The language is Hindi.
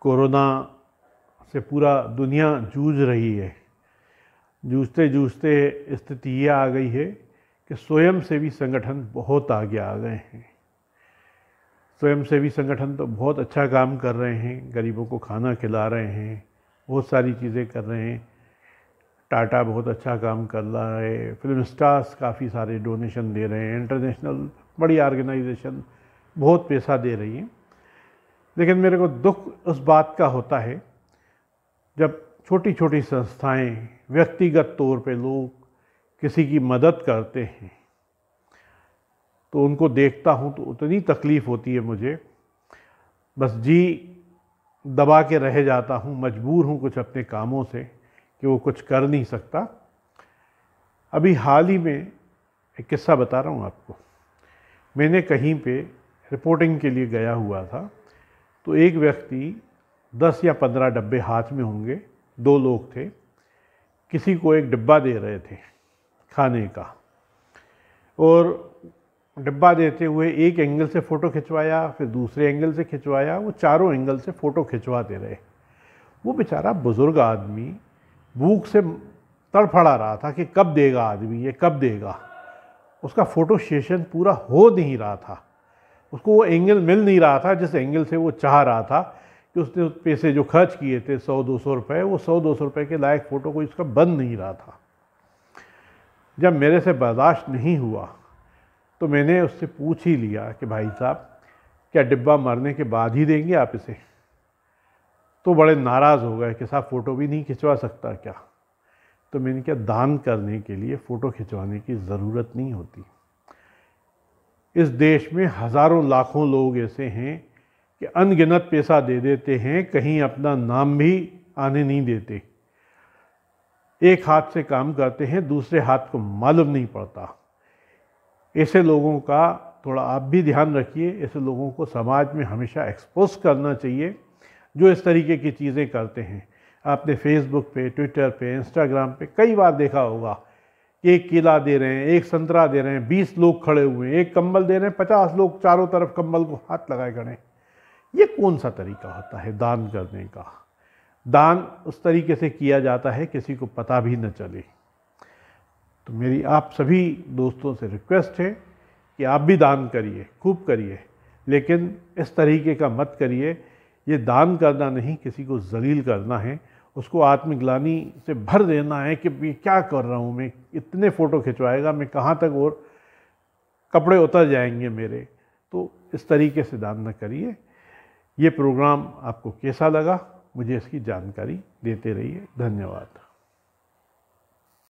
कोरोना से पूरा दुनिया जूझ रही है जूझते जूझते स्थिति ये आ गई है कि स्वयंसेवी संगठन बहुत आगे आ गए हैं स्वयंसेवी संगठन तो बहुत अच्छा काम कर रहे हैं गरीबों को खाना खिला रहे हैं बहुत सारी चीज़ें कर रहे हैं टाटा बहुत अच्छा काम कर रहा है फिल्म स्टार्स काफ़ी सारे डोनेशन दे रहे हैं इंटरनेशनल बड़ी ऑर्गेनाइजेशन बहुत पैसा दे रही हैं लेकिन मेरे को दुख उस बात का होता है जब छोटी छोटी संस्थाएं व्यक्तिगत तौर पे लोग किसी की मदद करते हैं तो उनको देखता हूँ तो उतनी तकलीफ़ होती है मुझे बस जी दबा के रह जाता हूँ मजबूर हूँ कुछ अपने कामों से कि वो कुछ कर नहीं सकता अभी हाल ही में एक किस्सा बता रहा हूँ आपको मैंने कहीं पे रिपोर्टिंग के लिए गया हुआ था तो एक व्यक्ति दस या पंद्रह डब्बे हाथ में होंगे दो लोग थे किसी को एक डिब्बा दे रहे थे खाने का और डिब्बा देते हुए एक एंगल से फ़ोटो खिंचवाया फिर दूसरे एंगल से खिंचवाया वो चारों एंगल से फ़ोटो खिंचवाते रहे वो बेचारा बुज़ुर्ग आदमी भूख से तड़फड़ा रहा था कि कब देगा आदमी ये कब देगा उसका फ़ोटो सेशन पूरा हो नहीं रहा था उसको वो एंगल मिल नहीं रहा था जिस एंगल से वो चाह रहा था कि उसने उस पैसे जो खर्च किए थे सौ दो सौ रुपये वो सौ दो सौ रुपये के लायक फ़ोटो कोई उसका बन नहीं रहा था जब मेरे से बर्दाश्त नहीं हुआ तो मैंने उससे पूछ ही लिया कि भाई साहब क्या डिब्बा मरने के बाद ही देंगे आप इसे तो बड़े नाराज़ हो गए कि साहब फ़ोटो भी नहीं खिंचवा सकता क्या तो मैंने क्या दान करने के लिए फ़ोटो खिंचवाने की ज़रूरत नहीं होती इस देश में हज़ारों लाखों लोग ऐसे हैं कि अनगिनत पैसा दे देते हैं कहीं अपना नाम भी आने नहीं देते एक हाथ से काम करते हैं दूसरे हाथ को मालूम नहीं पड़ता ऐसे लोगों का थोड़ा आप भी ध्यान रखिए ऐसे लोगों को समाज में हमेशा एक्सपोज करना चाहिए जो इस तरीके की चीज़ें करते हैं आपने फेसबुक पे ट्विटर पे इंस्टाग्राम पे कई बार देखा होगा एक केला दे रहे हैं एक संतरा दे रहे हैं बीस लोग खड़े हुए हैं एक कंबल दे रहे हैं पचास लोग चारों तरफ कंबल को हाथ लगाए खड़े हैं ये कौन सा तरीका होता है दान करने का दान उस तरीके से किया जाता है किसी को पता भी न चले तो मेरी आप सभी दोस्तों से रिक्वेस्ट है कि आप भी दान करिए खूब करिए लेकिन इस तरीके का मत करिए ये दान करना नहीं किसी को जलील करना है उसको आत्मग्लानी से भर देना है कि ये क्या कर रहा हूँ मैं इतने फ़ोटो खिंचवाएगा मैं कहाँ तक और कपड़े उतर जाएंगे मेरे तो इस तरीके से दान न करिए ये प्रोग्राम आपको कैसा लगा मुझे इसकी जानकारी देते रहिए धन्यवाद